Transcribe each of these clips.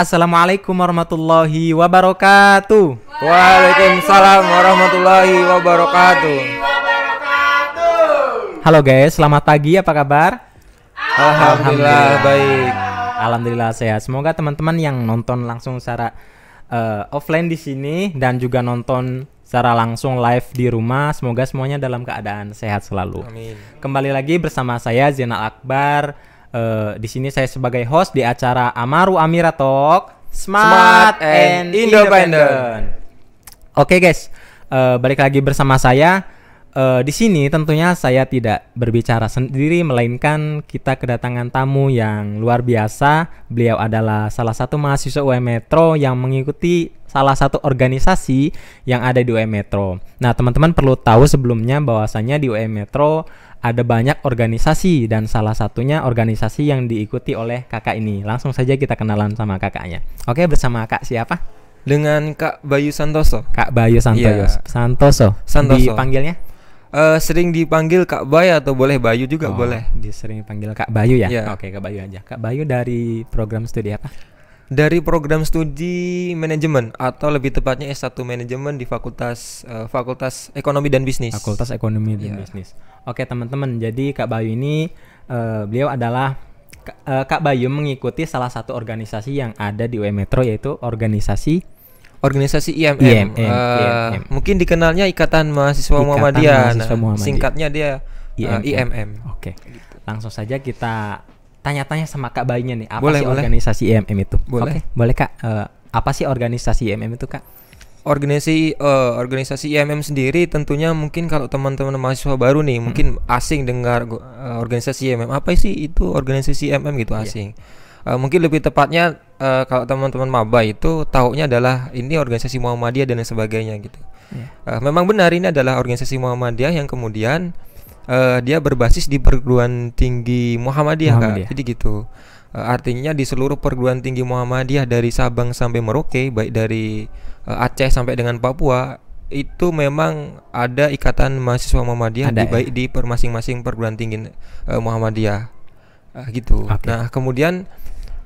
Assalamualaikum warahmatullahi wabarakatuh. Waalaikumsalam warahmatullahi wabarakatuh. Halo guys, selamat pagi. Apa kabar? Alhamdulillah, Alhamdulillah. baik. Alhamdulillah sehat. Semoga teman-teman yang nonton langsung secara uh, offline di sini dan juga nonton secara langsung live di rumah, semoga semuanya dalam keadaan sehat selalu. Amin. Kembali lagi bersama saya Zainal Akbar Uh, di sini saya sebagai host di acara Amaru Amira Talk Smart, Smart and, Independent. Oke okay guys, uh, balik lagi bersama saya. Uh, di sini tentunya saya tidak berbicara sendiri melainkan kita kedatangan tamu yang luar biasa. Beliau adalah salah satu mahasiswa UM Metro yang mengikuti salah satu organisasi yang ada di UM Metro. Nah, teman-teman perlu tahu sebelumnya bahwasanya di UM Metro ada banyak organisasi dan salah satunya organisasi yang diikuti oleh kakak ini. Langsung saja kita kenalan sama kakaknya. Oke, bersama kak siapa? Dengan Kak Bayu Santoso. Kak Bayu Santoso. Yeah. Santoso. Santoso. Dipanggilnya? Uh, sering dipanggil Kak Bayu atau boleh Bayu juga oh, boleh. Sering dipanggil Kak Bayu ya. Yeah. Oke, Kak Bayu aja. Kak Bayu dari program studi apa? dari program studi manajemen atau lebih tepatnya S1 manajemen di Fakultas uh, Fakultas Ekonomi dan Bisnis. Fakultas Ekonomi dan yeah. Bisnis. Oke, teman-teman. Jadi Kak Bayu ini uh, beliau adalah uh, Kak Bayu mengikuti salah satu organisasi yang ada di UM Metro yaitu organisasi organisasi IMM. IMM, uh, IMM. Mungkin dikenalnya Ikatan Mahasiswa Ikatan Muhammadiyah. Mahasiswa nah, Muhammadiyah. Singkatnya dia IMM. Uh, IMM. Oke. Langsung saja kita tanya-tanya sama Kak Bayinya nih, apa boleh, sih boleh. organisasi IMM itu? Boleh. okay, boleh Kak. Uh, apa sih organisasi IMM itu, Kak? Organisasi uh, organisasi IMM sendiri tentunya mungkin kalau teman-teman mahasiswa baru nih hmm. mungkin asing dengar uh, organisasi IMM. Apa sih itu organisasi IMM gitu iya. asing? Yeah. Uh, mungkin lebih tepatnya uh, kalau teman-teman maba itu tahunya adalah ini organisasi Muhammadiyah dan sebagainya gitu. Yeah. Iya. Uh, memang benar ini adalah organisasi Muhammadiyah yang kemudian uh, dia berbasis di perguruan tinggi Muhammadiyah, Muhammadiyah. Kak. Jadi gitu. Uh, artinya di seluruh perguruan tinggi Muhammadiyah dari Sabang sampai Merauke, baik dari uh, Aceh sampai dengan Papua, itu memang ada ikatan mahasiswa Muhammadiyah ada, di ya? baik di per masing-masing perguruan tinggi uh, Muhammadiyah. Uh, gitu. Okay. Nah, kemudian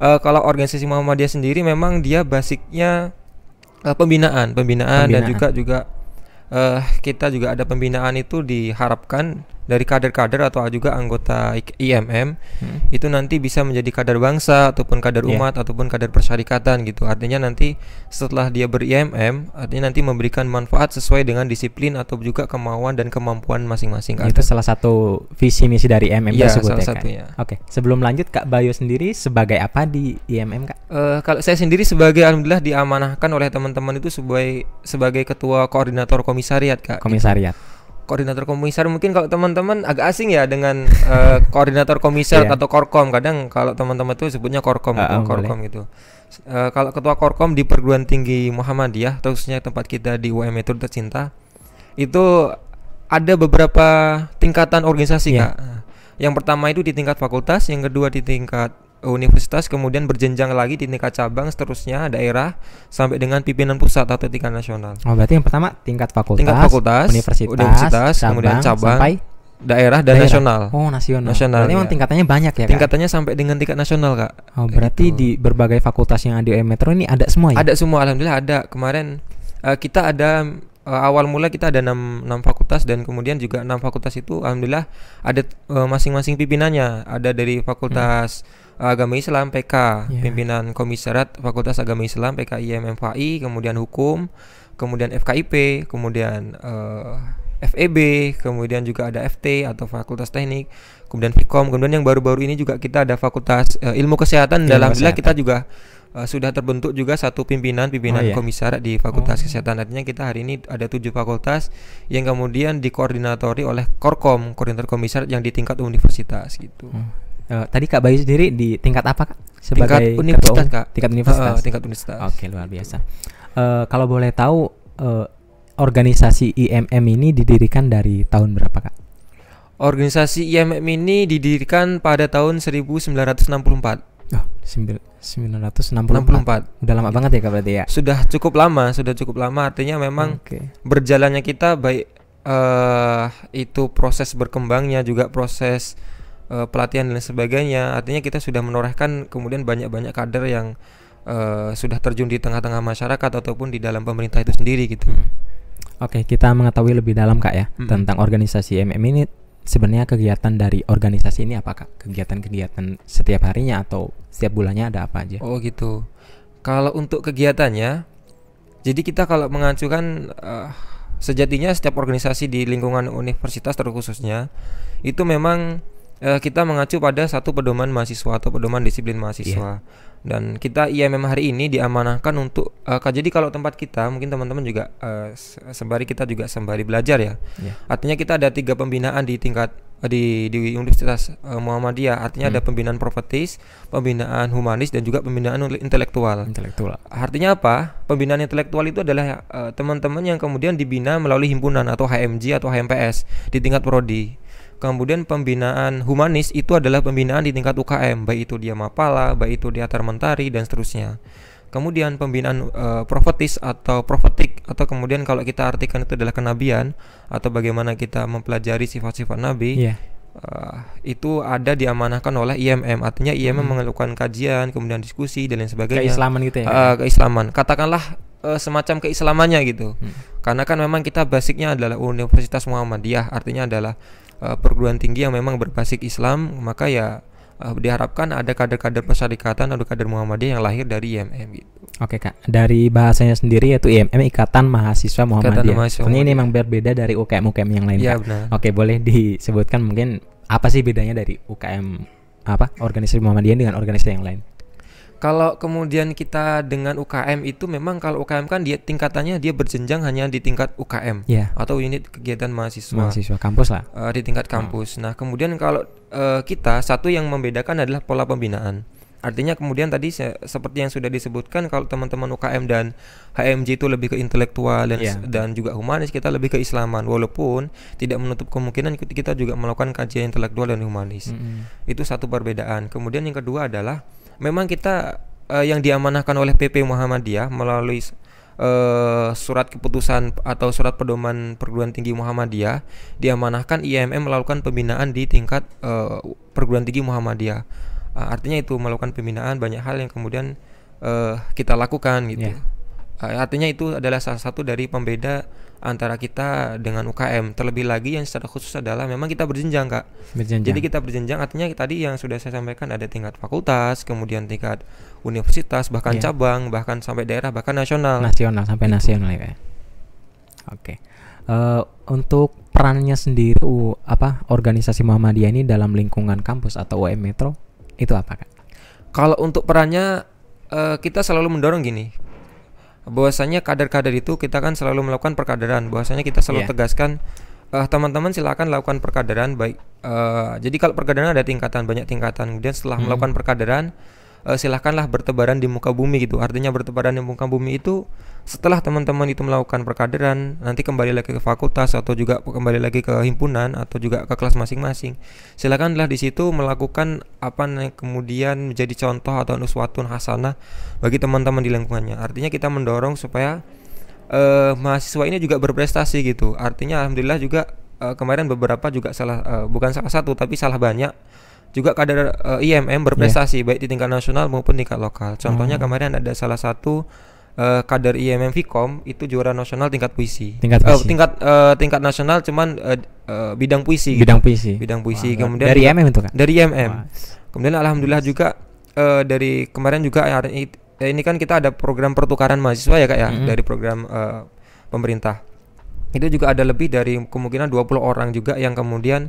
uh, kalau organisasi Muhammadiyah sendiri memang dia basicnya uh, pembinaan, pembinaan, pembinaan dan juga juga uh, kita juga ada pembinaan itu diharapkan dari kader-kader atau juga anggota IMM hmm. itu nanti bisa menjadi kader bangsa ataupun kader yeah. umat ataupun kader persyarikatan gitu. Artinya nanti setelah dia ber-IMM, artinya nanti memberikan manfaat sesuai dengan disiplin atau juga kemauan dan kemampuan masing-masing. Itu salah satu visi misi dari IMM ya, tersebut salah ya. Kan? Satunya. Oke, sebelum lanjut Kak Bayu sendiri sebagai apa di IMM Kak? Uh, kalau saya sendiri sebagai alhamdulillah diamanahkan oleh teman-teman itu sebagai sebagai ketua koordinator komisariat Kak. Gitu. Komisariat. Gitu koordinator komisar mungkin kalau teman-teman agak asing ya dengan uh, koordinator komisar yeah. atau korkom kadang kalau teman-teman itu sebutnya korkom uh, korkom boleh. gitu uh, kalau ketua korkom di perguruan tinggi Muhammadiyah terusnya tempat kita di UM itu tercinta itu ada beberapa tingkatan organisasi yeah. kak yang pertama itu di tingkat fakultas yang kedua di tingkat universitas kemudian berjenjang lagi di tingkat cabang seterusnya daerah sampai dengan pimpinan pusat atau tingkat nasional. Oh berarti yang pertama tingkat fakultas, tingkat fakultas, universitas, universitas cabang, kemudian cabang sampai daerah dan daerah. nasional. Oh, nasional. Nasional. Berarti ya. tingkatannya banyak ya, Kak? Tingkatannya sampai dengan tingkat nasional, Kak. Oh, berarti gitu. di berbagai fakultas yang ada di Metro ini ada semua ya? Ada semua, alhamdulillah ada. Kemarin uh, kita ada uh, awal mula kita ada 6 6 fakultas dan kemudian juga enam fakultas itu alhamdulillah ada eh, masing-masing uh, pimpinannya. Ada dari fakultas hmm. Agama Islam PK, yeah. pimpinan Komisariat Fakultas Agama Islam PK MMFAI, kemudian hukum, kemudian FKIP, kemudian uh, eh, FEB, kemudian juga ada FT atau Fakultas Teknik, kemudian Fikom, kemudian yang baru-baru ini juga kita ada Fakultas uh, Ilmu Kesehatan dalam alhamdulillah kita juga uh, sudah terbentuk juga satu pimpinan pimpinan oh, iya. komisarat di Fakultas oh. Kesehatan artinya kita hari ini ada tujuh fakultas yang kemudian dikoordinatori oleh Korkom koordinator komisariat yang di tingkat universitas gitu. Oh. Uh, tadi Kak Bayu sendiri di tingkat apa Kak? Sebagai tingkat universitas Kak. Tingkat eh, universitas. Uh, tingkat universitas. Oke, okay, luar biasa. Uh, kalau boleh tahu uh, organisasi IMM ini didirikan dari tahun berapa Kak? Organisasi IMM ini didirikan pada tahun 1964. Oh, 1964. 64. Udah lama banget ya Kak berarti ya? Sudah cukup lama, sudah cukup lama. Artinya memang okay. berjalannya kita baik uh, itu proses berkembangnya juga proses uh, pelatihan dan sebagainya artinya kita sudah menorehkan kemudian banyak-banyak kader yang uh, sudah terjun di tengah-tengah masyarakat ataupun di dalam pemerintah itu sendiri gitu. Hmm. Oke, okay, kita mengetahui lebih dalam Kak ya hmm. tentang organisasi MM ini sebenarnya kegiatan dari organisasi ini apakah Kegiatan-kegiatan setiap harinya atau setiap bulannya ada apa aja? Oh gitu. Kalau untuk kegiatannya jadi kita kalau mengacukan uh, eh, sejatinya setiap organisasi di lingkungan universitas terkhususnya itu memang uh, kita mengacu pada satu pedoman mahasiswa atau pedoman disiplin mahasiswa. Yeah. Dan kita IMM iya, hari ini diamanahkan untuk uh, jadi kalau tempat kita mungkin teman-teman juga uh, sembari kita juga sembari belajar ya. Yeah. Artinya kita ada tiga pembinaan di tingkat di di Universitas uh, Muhammadiyah. Artinya hmm. ada pembinaan profetis, pembinaan humanis dan juga pembinaan intelektual. Intelektual. Artinya apa? Pembinaan intelektual itu adalah teman-teman uh, yang kemudian dibina melalui himpunan atau HMG atau HMPS di tingkat prodi. Kemudian pembinaan humanis itu adalah pembinaan di tingkat UKM, baik itu dia Mapala, baik itu dia termentari dan seterusnya. Kemudian pembinaan uh, eh, profetis atau profetik atau kemudian kalau kita artikan itu adalah kenabian atau bagaimana kita mempelajari sifat-sifat nabi. Yeah. Iya. Uh, itu ada diamanahkan oleh IMM artinya IMM hmm. mengeluhkan kajian kemudian diskusi dan lain sebagainya keislaman gitu ya uh, keislaman katakanlah uh, semacam keislamannya gitu hmm. karena kan memang kita basicnya adalah Universitas Muhammadiyah artinya adalah uh, perguruan tinggi yang memang berbasis Islam maka ya uh, diharapkan ada kader-kader persyarikatan atau kader Muhammadiyah yang lahir dari IMM gitu. Oke kak, dari bahasanya sendiri yaitu IMM Ikatan Mahasiswa Muhammadiyah. Ikatan Ini memang berbeda dari UKM-UKM yang lain. Iya, kak. benar. Oke boleh disebutkan mungkin apa sih bedanya dari UKM apa organisasi Muhammadiyah dengan organisasi yang lain? Kalau kemudian kita dengan UKM itu memang kalau UKM kan dia tingkatannya dia berjenjang hanya di tingkat UKM yeah. atau unit kegiatan mahasiswa. Mahasiswa kampus lah. Uh, di tingkat kampus. Hmm. Nah, kemudian kalau uh, kita satu yang membedakan adalah pola pembinaan. Artinya kemudian tadi se seperti yang sudah disebutkan kalau teman-teman UKM dan HMJ itu lebih ke intelektual dan yeah. dan juga humanis, kita lebih ke Islaman walaupun tidak menutup kemungkinan kita juga melakukan kajian intelektual dan humanis. Mm -hmm. Itu satu perbedaan. Kemudian yang kedua adalah memang kita uh, yang diamanahkan oleh PP Muhammadiyah melalui Uh, surat keputusan atau surat pedoman perguruan tinggi Muhammadiyah diamanahkan IMM melakukan pembinaan di tingkat uh, perguruan tinggi Muhammadiyah. Uh, artinya itu melakukan pembinaan banyak hal yang kemudian kita lakukan gitu. Yeah. Ya. artinya itu adalah salah satu dari pembeda antara kita dengan UKM. Terlebih lagi yang secara khusus adalah memang kita berjenjang kak. Berjenjang. Jadi kita berjenjang artinya tadi yang sudah saya sampaikan ada tingkat fakultas, kemudian tingkat universitas, bahkan yeah. cabang, bahkan sampai daerah, bahkan nasional. Nasional sampai gitu. nasional ya. Oke. Okay. Uh, eh, untuk perannya sendiri uh, apa organisasi Muhammadiyah ini dalam lingkungan kampus atau UM Metro itu apa kak? Kalau untuk perannya uh, kita selalu mendorong gini bahwasanya kader-kader itu kita kan selalu melakukan perkaderan bahwasanya kita selalu yeah. tegaskan uh, teman-teman silakan lakukan perkaderan baik uh, jadi kalau perkaderan ada tingkatan banyak tingkatan kemudian setelah hmm. melakukan perkaderan uh, silahkanlah bertebaran di muka bumi gitu artinya bertebaran di muka bumi itu setelah teman-teman itu melakukan perkaderan nanti kembali lagi ke fakultas atau juga kembali lagi ke himpunan atau juga ke kelas masing-masing silahkanlah di situ melakukan apa yang kemudian menjadi contoh atau nuswatun hasanah bagi teman-teman di lingkungannya artinya kita mendorong supaya uh, mahasiswa ini juga berprestasi gitu artinya alhamdulillah juga uh, kemarin beberapa juga salah uh, bukan salah satu tapi salah banyak juga kader uh, eh, IMM berprestasi yeah. baik di tingkat nasional maupun tingkat lokal. Contohnya hmm. kemarin ada salah satu uh, kader IMM Vkom itu juara nasional tingkat puisi. Tingkat eh, puisi. Uh, tingkat uh, tingkat nasional cuman uh, uh, bidang puisi. Gitu. Bidang gitu. puisi. Bidang puisi. Wah, Kemudian dari IMM itu kan? Dari IMM. Kemudian alhamdulillah juga uh, dari kemarin juga ya, ini kan kita ada program pertukaran mahasiswa ya Kak ya mm -hmm. dari program uh, pemerintah. Itu juga ada lebih dari kemungkinan 20 orang juga yang kemudian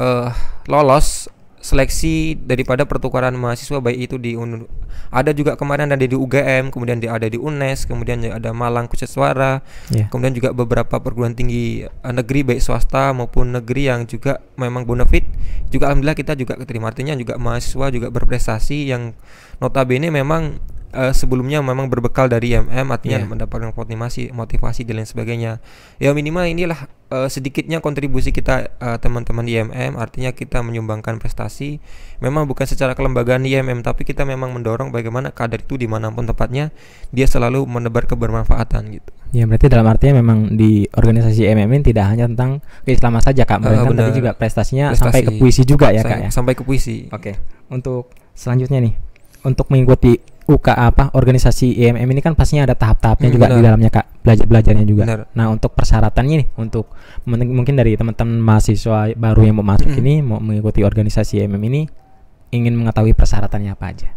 uh, lolos seleksi daripada pertukaran mahasiswa baik itu di UNU ada juga kemarin ada di UGM kemudian ada di UNES kemudian ya ada Malang Kuseswara yeah. kemudian juga beberapa perguruan tinggi eh, negeri baik swasta maupun negeri yang juga memang bonafit juga alhamdulillah kita juga keterima artinya juga mahasiswa juga berprestasi yang notabene memang uh, sebelumnya memang berbekal dari MM artinya yeah. mendapatkan motivasi motivasi dan lain sebagainya ya minimal inilah uh, sedikitnya kontribusi kita eh, teman-teman di MM artinya kita menyumbangkan prestasi memang bukan secara kelembagaan di MM tapi kita memang mendorong bagaimana kader itu dimanapun tempatnya dia selalu menebar kebermanfaatan gitu ya berarti dalam artinya memang di organisasi MM tidak hanya tentang keislaman saja kak melainkan uh, tapi juga prestasinya Prestasi. sampai ke puisi juga ya kak ya sampai ke puisi oke okay. untuk selanjutnya nih untuk mengikuti UKA apa organisasi IMM ini kan pastinya ada tahap-tahapnya hmm, juga benar. di dalamnya kak belajar-belajarnya juga. Benar. Nah untuk persyaratannya nih untuk mungkin dari teman-teman mahasiswa baru yang mau masuk hmm. ini mau mengikuti organisasi IMM ini ingin mengetahui persyaratannya apa aja?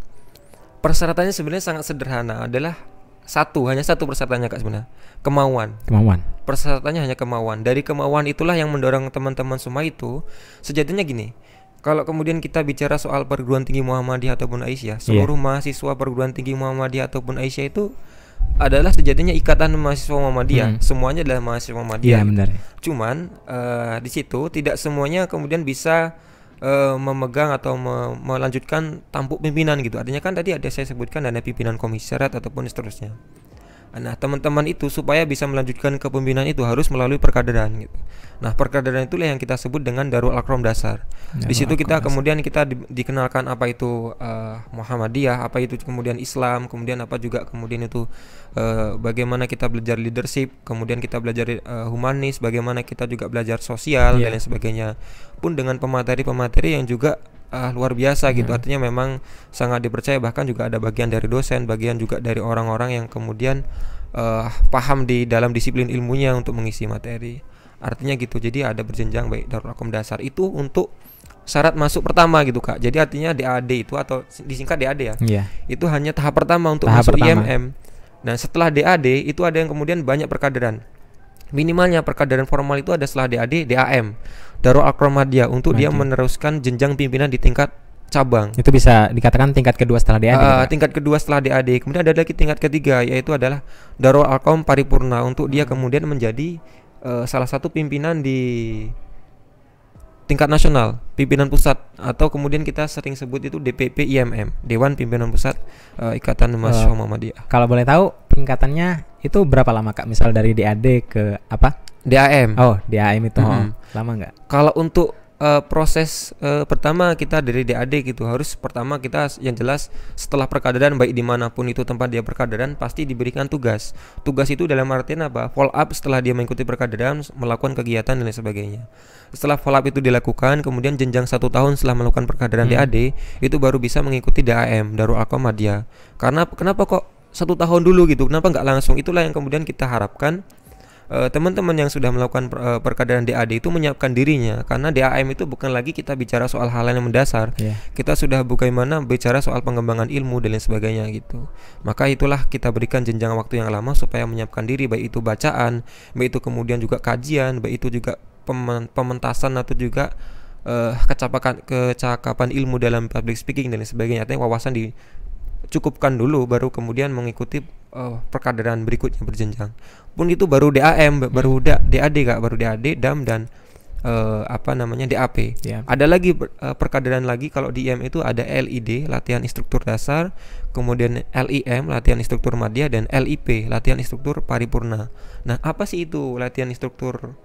Persyaratannya sebenarnya sangat sederhana adalah satu hanya satu persyaratannya kak sebenarnya kemauan kemauan persyaratannya hanya kemauan dari kemauan itulah yang mendorong teman-teman semua itu sejatinya gini kalau kemudian kita bicara soal perguruan tinggi Muhammadiyah ataupun Aisyah, iya. seluruh yeah. mahasiswa perguruan tinggi Muhammadiyah ataupun Aisyah itu adalah sejatinya ikatan mahasiswa Muhammadiyah. Hmm. Semuanya adalah mahasiswa Muhammadiyah. Yeah, benar. Cuman uh, di situ tidak semuanya kemudian bisa uh, memegang atau me melanjutkan tampuk pimpinan gitu. Artinya kan tadi ada saya sebutkan ada pimpinan komisariat ataupun seterusnya. Nah, teman-teman itu supaya bisa melanjutkan kepemimpinan itu harus melalui perkaderan gitu. Nah, perkaderan itulah yang kita sebut dengan Darul akram dasar. Darul di situ kita dasar. kemudian kita di, dikenalkan apa itu uh, Muhammadiyah, apa itu kemudian Islam, kemudian apa juga kemudian itu uh, bagaimana kita belajar leadership, kemudian kita belajar uh, humanis, bagaimana kita juga belajar sosial yeah. dan lain sebagainya. Pun dengan pemateri-pemateri yang juga uh, luar biasa gitu. Hmm. Artinya memang sangat dipercaya bahkan juga ada bagian dari dosen, bagian juga dari orang-orang yang kemudian uh, paham di dalam disiplin ilmunya untuk mengisi materi artinya gitu jadi ada berjenjang baik darurat akom dasar itu untuk syarat masuk pertama gitu kak jadi artinya DAD itu atau disingkat DAD ya yeah. itu hanya tahap pertama untuk tahap masuk pertama. IMM nah setelah DAD itu ada yang kemudian banyak perkaderan minimalnya perkaderan formal itu ada setelah DAD DAM Darul Akromadia untuk Maju. dia meneruskan jenjang pimpinan di tingkat cabang. Itu bisa dikatakan tingkat kedua setelah DAD. Uh, ah, gitu, tingkat kedua setelah DAD. Kemudian ada lagi tingkat ketiga yaitu adalah Darul akom Paripurna untuk dia hmm. kemudian menjadi uh, salah satu pimpinan di tingkat nasional, pimpinan pusat atau kemudian kita sering sebut itu DPP IMM, Dewan Pimpinan Pusat uh, Ikatan Mahasiswa uh, Muhammadiyah. Kalau boleh tahu tingkatannya itu berapa lama Kak? Misal dari DAD ke apa? DAM. Oh, DAM itu. Mm -hmm. Lama nggak? Kalau untuk uh, proses uh, pertama kita dari DAD gitu harus pertama kita yang jelas setelah perkaderan baik dimanapun itu tempat dia perkaderan pasti diberikan tugas tugas itu dalam artian apa follow up setelah dia mengikuti perkaderan melakukan kegiatan dan lain sebagainya setelah follow up itu dilakukan kemudian jenjang satu tahun setelah melakukan perkaderan hmm. DAD itu baru bisa mengikuti DAM Darul akomadia karena kenapa kok satu tahun dulu gitu kenapa nggak langsung itulah yang kemudian kita harapkan Eh, teman-teman yang sudah melakukan per, eh, DAD itu menyiapkan dirinya karena DAM itu bukan lagi kita bicara soal hal yang mendasar. Yeah. Kita sudah bagaimana bicara soal pengembangan ilmu dan lain sebagainya gitu. Maka itulah kita berikan jenjang waktu yang lama supaya menyiapkan diri baik itu bacaan, baik itu kemudian juga kajian, baik itu juga pementasan atau juga uh, kecapakan, kecakapan ilmu dalam public speaking dan lain sebagainya artinya wawasan di cukupkan dulu baru kemudian mengikuti uh, eh, perkaderan berikutnya berjenjang pun itu baru DAM baru hmm. da, DAD kak baru DAD DAM dan uh, apa namanya DAP yeah. ada lagi uh, eh, perkaderan lagi kalau di IM itu ada LID latihan instruktur dasar kemudian LIM latihan instruktur madya dan LIP latihan instruktur paripurna nah apa sih itu latihan instruktur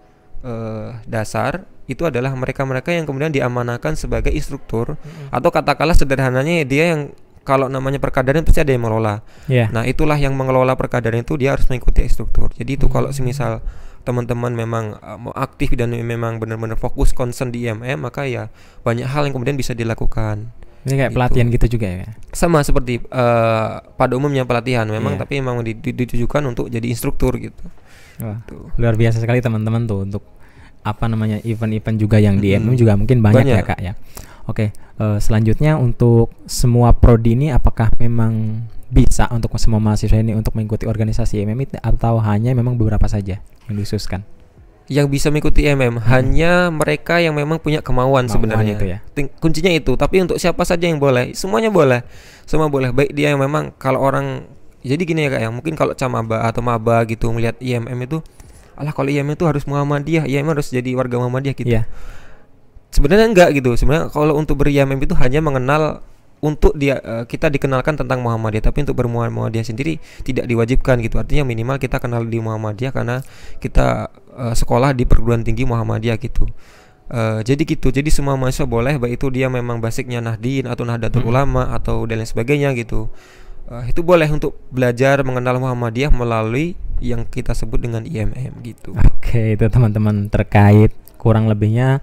uh, dasar itu adalah mereka-mereka yang kemudian diamanakan sebagai instruktur mm -hmm. atau katakanlah sederhananya dia yang kalau namanya perkadaran pasti ada yang mengelola. Yeah. Nah, itulah yang mengelola perkadaran itu dia harus mengikuti struktur. Jadi itu hmm. kalau semisal teman-teman memang eh, mau aktif dan memang benar-benar fokus concern di IMM, maka ya banyak hal yang kemudian bisa dilakukan. Ini kayak gitu. pelatihan gitu juga ya? Sama seperti uh, pada umumnya pelatihan memang, yeah. tapi memang ditujukan untuk jadi instruktur gitu. Wah, gitu. luar biasa sekali teman-teman tuh untuk apa namanya event-event juga yang di mm juga mungkin banyak, ya, banyak ya kak ya. Oke, uh, selanjutnya untuk semua prodi ini apakah memang bisa untuk semua mahasiswa ini untuk mengikuti organisasi IMM atau hanya memang beberapa saja yang dikhususkan? Yang bisa mengikuti IMM hmm. hanya mereka yang memang punya kemauan, Mau sebenarnya. Itu ya? kuncinya itu. Tapi untuk siapa saja yang boleh, semuanya boleh, semua boleh. Baik dia yang memang kalau orang jadi gini ya kak ya, mungkin kalau camaba atau maba gitu melihat IMM itu, alah kalau IMM itu harus Muhammadiyah, IMM harus jadi warga Muhammadiyah gitu. Yeah sebenarnya enggak gitu sebenarnya kalau untuk beriamim itu hanya mengenal untuk dia eh, kita dikenalkan tentang Muhammadiyah tapi untuk bermuhammadiyah sendiri tidak diwajibkan gitu artinya minimal kita kenal di Muhammadiyah karena kita uh, sekolah di perguruan tinggi Muhammadiyah gitu Uh, jadi gitu, jadi semua mahasiswa boleh, baik itu dia memang basicnya nahdin atau nahdlatul hmm. ulama atau dan lain sebagainya gitu. Uh, itu boleh untuk belajar mengenal Muhammadiyah melalui yang kita sebut dengan IMM gitu. Oke, itu teman-teman terkait kurang lebihnya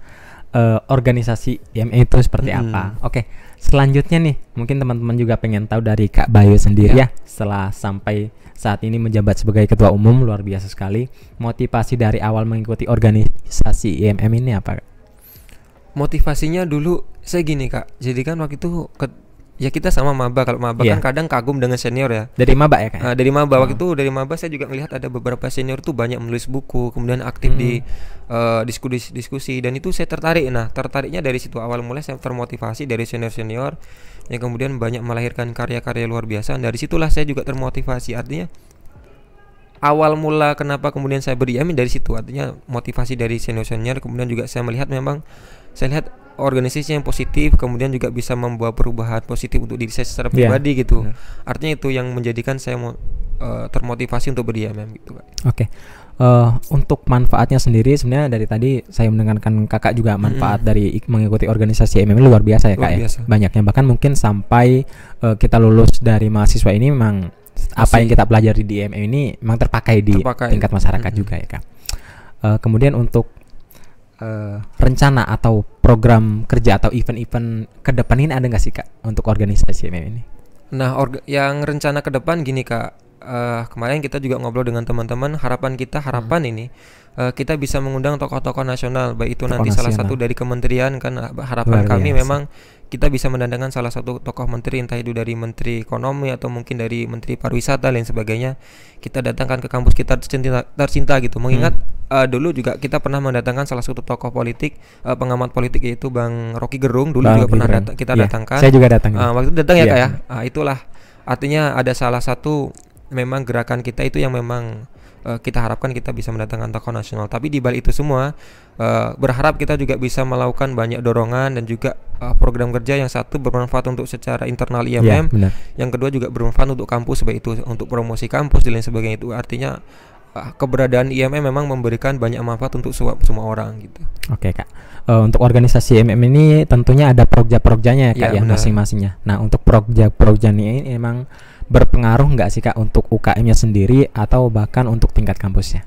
uh, organisasi IMA itu seperti hmm. apa. Oke, okay. selanjutnya nih mungkin teman-teman juga pengen tahu dari Kak Bayu sendiri ya. ya setelah sampai saat ini menjabat sebagai ketua umum luar biasa sekali. Motivasi dari awal mengikuti organisasi IMM ini apa? Motivasinya dulu saya gini Kak. Jadi kan waktu itu Ya kita sama maba kalau maba yeah. kan iya. kadang kagum dengan senior ya. Dari maba ya kan? Uh, dari maba waktu oh. itu dari maba saya juga melihat ada beberapa senior tuh banyak menulis buku, kemudian aktif hmm. di uh, diskusi diskusi dan itu saya tertarik. Nah, tertariknya dari situ awal mulai saya termotivasi dari senior-senior yang kemudian banyak melahirkan karya-karya luar biasa. Dan dari situlah saya juga termotivasi artinya awal mula kenapa kemudian saya beri amin dari situ artinya motivasi dari senior-senior kemudian juga saya melihat memang saya lihat organisasi yang positif kemudian juga bisa membawa perubahan positif untuk diri saya secara iya, pribadi gitu. yeah. Artinya itu yang menjadikan saya mau uh, termotivasi untuk berdiam gitu, Oke. Okay. Uh, eh, untuk manfaatnya sendiri sebenarnya dari tadi saya mendengarkan Kakak juga manfaat -hmm. dari mengikuti organisasi MM luar biasa ya, Kak. Ya? biasa. Ya? Banyaknya bahkan mungkin sampai uh, kita lulus dari mahasiswa ini memang Masih. apa yang kita pelajari di MM ini memang terpakai di terpakai. tingkat masyarakat -hmm. juga ya, Kak. Uh, kemudian untuk uh, rencana atau program kerja atau event-event ke depan ini ada nggak sih kak untuk organisasi MM ini? Nah, orga yang rencana ke depan gini kak, uh, kemarin kita juga ngobrol dengan teman-teman harapan kita harapan hmm. ini uh, kita bisa mengundang tokoh-tokoh nasional baik itu tokoh nanti nasional. salah satu dari kementerian kan harapan Luar biasa. kami memang kita bisa mendandangkan salah satu tokoh menteri entah itu dari menteri ekonomi atau mungkin dari menteri pariwisata dan sebagainya kita datangkan ke kampus kita tercinta, tercinta gitu mengingat hmm. uh, dulu juga kita pernah mendatangkan salah satu tokoh politik uh, pengamat politik yaitu Bang Rocky Gerung dulu Bang juga Rocky pernah dat kita yeah. datangkan saya juga datang uh, waktu datang yeah. ya kak iya. ya uh, itulah artinya ada salah satu memang gerakan kita itu yang memang Eh, kita harapkan kita bisa mendatangkan tokoh nasional. Tapi di balik itu semua, uh, berharap kita juga bisa melakukan banyak dorongan dan juga eh, program kerja yang satu bermanfaat untuk secara internal IMM, ya, yang kedua juga bermanfaat untuk kampus sebagai itu untuk promosi kampus dan lain sebagainya itu artinya keberadaan IMM memang memberikan banyak manfaat untuk semua, semua orang gitu. Oke kak, uh, untuk organisasi IMM ini tentunya ada progja-progjanya ya kak ya, ya masing-masingnya. Nah untuk progja progjanya ini emang berpengaruh nggak sih kak untuk UKM-nya sendiri atau bahkan untuk tingkat kampusnya?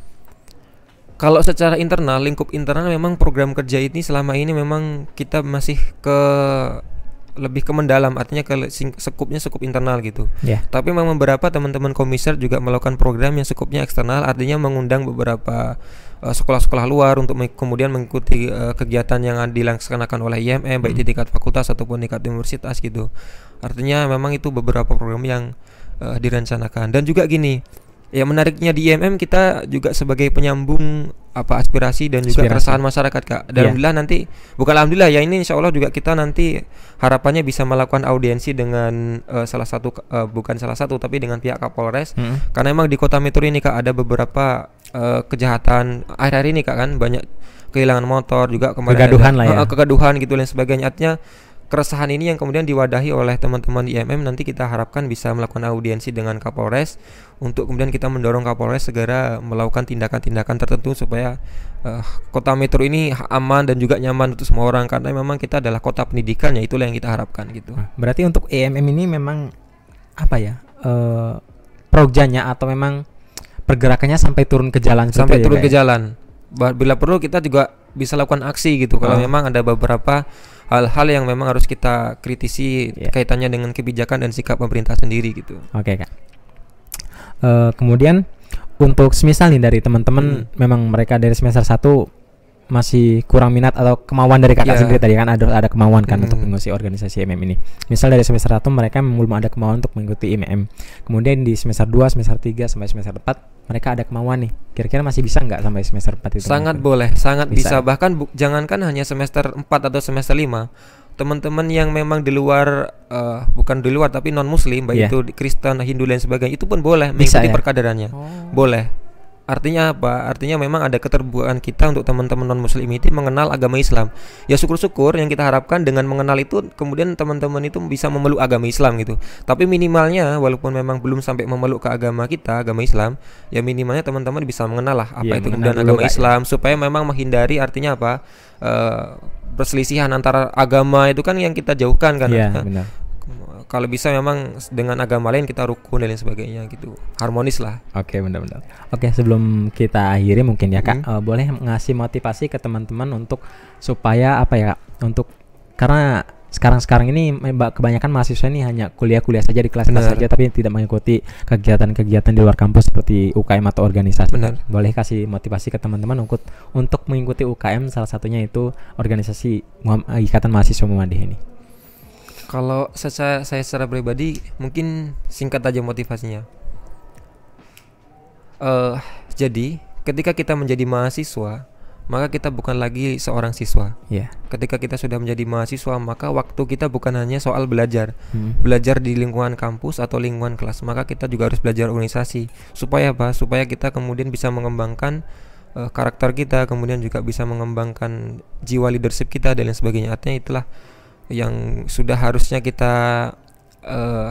kalau secara internal lingkup internal memang program kerja ini selama ini memang kita masih ke lebih ke mendalam artinya ke sekupnya sekup internal gitu. Yeah. Tapi memang beberapa teman-teman komisar juga melakukan program yang sekupnya eksternal artinya mengundang beberapa eh, sekolah-sekolah uh, luar untuk meng kemudian mengikuti uh, kegiatan yang dilaksanakan oleh IMM baik di hmm. tingkat fakultas ataupun di tingkat universitas gitu. Artinya memang itu beberapa program yang uh, direncanakan dan juga gini yang menariknya di IMM kita juga sebagai penyambung apa aspirasi dan juga aspirasi. keresahan masyarakat kak dan yeah. alhamdulillah nanti bukan alhamdulillah ya ini insya Allah juga kita nanti harapannya bisa melakukan audiensi dengan uh, salah satu uh, bukan salah satu tapi dengan pihak Kapolres mm -hmm. karena emang di kota Metro ini kak ada beberapa uh, kejahatan akhir hari ini kak kan banyak kehilangan motor juga kemarin kegaduhan ada, lah ya kegaduhan gitu dan sebagainya artinya keresahan ini yang kemudian diwadahi oleh teman-teman IMM nanti kita harapkan bisa melakukan audiensi dengan Kapolres untuk kemudian kita mendorong Kapolres segera melakukan tindakan-tindakan tertentu supaya uh, kota metro ini aman dan juga nyaman untuk semua orang karena memang kita adalah kota pendidikan ya itulah yang kita harapkan gitu. Berarti untuk IMM e ini memang apa ya uh, progjanya atau memang pergerakannya sampai turun ke jalan gitu sampai ya, turun ya, ke jalan. Bila perlu kita juga bisa lakukan aksi gitu kalau ah. memang ada beberapa hal-hal yang memang harus kita kritisi yeah. kaitannya dengan kebijakan dan sikap pemerintah sendiri gitu. Oke okay, kak. Uh, kemudian untuk semisal nih dari teman-teman hmm. memang mereka dari semester 1 masih kurang minat atau kemauan dari kakak yeah. sendiri tadi kan ada ada kemauan kan mm. untuk mengikuti organisasi MM ini. Misal dari semester 1 mereka belum ada kemauan untuk mengikuti MM. Kemudian di semester 2, semester 3 sampai semester 4 mereka ada kemauan nih. Kira-kira masih bisa nggak sampai semester 4 itu? Sangat mungkin? boleh, sangat bisa. bisa. Ya? Bahkan bu, jangankan hanya semester 4 atau semester 5 teman-teman yang memang di luar uh, bukan di luar tapi non muslim baik yeah. itu Kristen, Hindu dan sebagainya itu pun boleh bisa, mengikuti ya? perkadarannya. Oh. Boleh Artinya apa? Artinya memang ada keterbukaan kita untuk teman-teman non-muslim itu mengenal agama Islam. Ya syukur-syukur yang kita harapkan dengan mengenal itu kemudian teman-teman itu bisa memeluk agama Islam gitu. Tapi minimalnya walaupun memang belum sampai memeluk ke agama kita, agama Islam, ya minimalnya teman-teman bisa mengenal lah apa iya, ya, itu kemudian agama kayak. Islam supaya memang menghindari artinya apa? Uh, perselisihan antara agama itu kan yang kita jauhkan kan. Ya, benar kalau bisa memang dengan agama lain kita rukun dan lain sebagainya gitu harmonis lah oke okay, benar-benar oke okay, sebelum kita akhiri mungkin ya kak hmm. uh, boleh ngasih motivasi ke teman-teman untuk supaya apa ya untuk karena sekarang-sekarang ini kebanyakan mahasiswa ini hanya kuliah-kuliah saja di kelas kelas saja tapi tidak mengikuti kegiatan-kegiatan di luar kampus seperti UKM atau organisasi. Benar. Boleh kasih motivasi ke teman-teman untuk untuk mengikuti UKM salah satunya itu organisasi eh, Ikatan Mahasiswa Muhammadiyah ini. Kalau saya, saya secara pribadi mungkin singkat aja motivasinya. Uh, jadi ketika kita menjadi mahasiswa, maka kita bukan lagi seorang siswa. Yeah. Ketika kita sudah menjadi mahasiswa, maka waktu kita bukan hanya soal belajar, hmm. belajar di lingkungan kampus atau lingkungan kelas, maka kita juga harus belajar organisasi. Supaya apa? Supaya kita kemudian bisa mengembangkan uh, karakter kita, kemudian juga bisa mengembangkan jiwa leadership kita dan lain sebagainya. Artinya itulah yang sudah harusnya kita uh,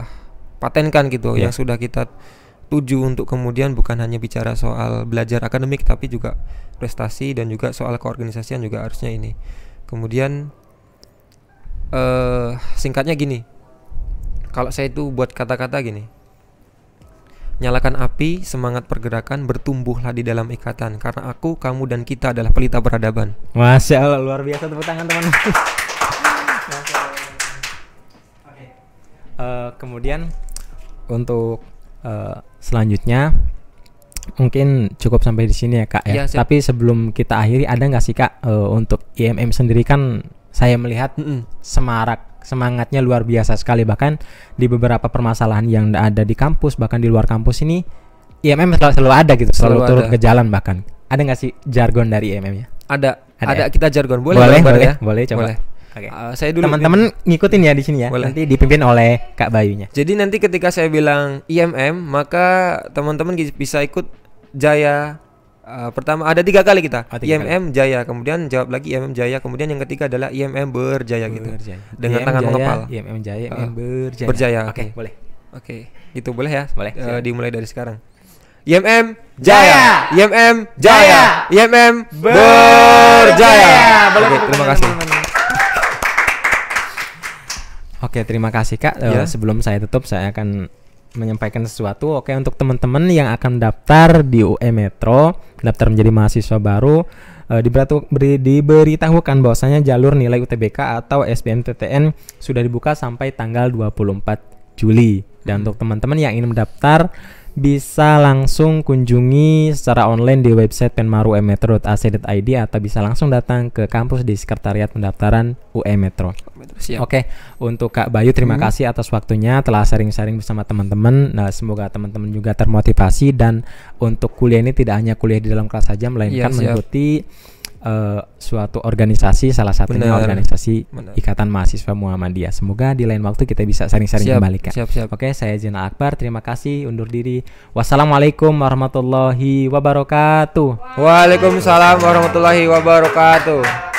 patenkan gitu yeah. yang sudah kita tuju untuk kemudian bukan hanya bicara soal belajar akademik tapi juga prestasi dan juga soal keorganisasian juga harusnya ini kemudian uh, singkatnya gini kalau saya itu buat kata-kata gini Nyalakan api, semangat pergerakan, bertumbuhlah di dalam ikatan Karena aku, kamu, dan kita adalah pelita peradaban Masya Allah, luar biasa tepuk tangan teman-teman Eh, kemudian untuk uh, selanjutnya mungkin cukup sampai di sini ya kak ya. ya Tapi sebelum kita akhiri ada nggak sih kak uh, untuk IMM sendiri kan saya melihat mm -mm. semarak semangatnya luar biasa sekali bahkan di beberapa permasalahan yang ada di kampus bahkan di luar kampus ini IMM selalu, selalu ada gitu selalu, selalu turun ada. ke jalan bahkan ada nggak sih jargon dari IMM ya ada ada, ada ya? kita jargon boleh boleh boleh, ya boleh boleh. Oke. Okay. Uh, saya dulu teman-teman ngikutin ya di sini ya. Boleh. Nanti dipimpin oleh Kak Bayunya. Jadi nanti ketika saya bilang IMM, maka teman-teman bisa ikut Jaya Uh, pertama ada tiga kali kita oh, tiga IMM kali. Jaya kemudian jawab lagi IMM Jaya kemudian yang ketiga adalah IMM Berjaya, gitu berjaya. dengan IMM tangan mengepal IMM Jaya IMM uh, Berjaya Berjaya oke okay, boleh oke okay. gitu boleh ya boleh uh, dimulai dari sekarang IMM Jaya, IMM Jaya, IMM Berjaya, berjaya. oke okay, terima kasih Oke, terima kasih Kak. Yeah. Ya. sebelum saya tutup, saya akan menyampaikan sesuatu. Oke, untuk teman-teman yang akan daftar di UM Metro, daftar menjadi mahasiswa baru, uh, diberitahukan bahwasanya jalur nilai UTBK atau SBMPTN sudah dibuka sampai tanggal 24 Juli. Dan hmm. untuk teman-teman yang ingin mendaftar bisa langsung kunjungi secara online di website Penmaru UM atau bisa langsung datang ke kampus di Sekretariat Pendaftaran UM Metro. E Oke, untuk Kak Bayu terima hmm. kasih atas waktunya telah sharing-sharing bersama teman-teman. Nah, semoga teman-teman juga termotivasi dan untuk kuliah ini tidak hanya kuliah di dalam kelas saja melainkan ya, mengikuti uh, suatu organisasi salah satunya Bener. organisasi Bener. Ikatan Mahasiswa Muhammadiyah. Semoga di lain waktu kita bisa sering-sering kembali kan Siap, siap. Oke, saya Jena Akbar. Terima kasih undur diri. Wassalamualaikum warahmatullahi wabarakatuh. Waalaikumsalam warahmatullahi wabarakatuh.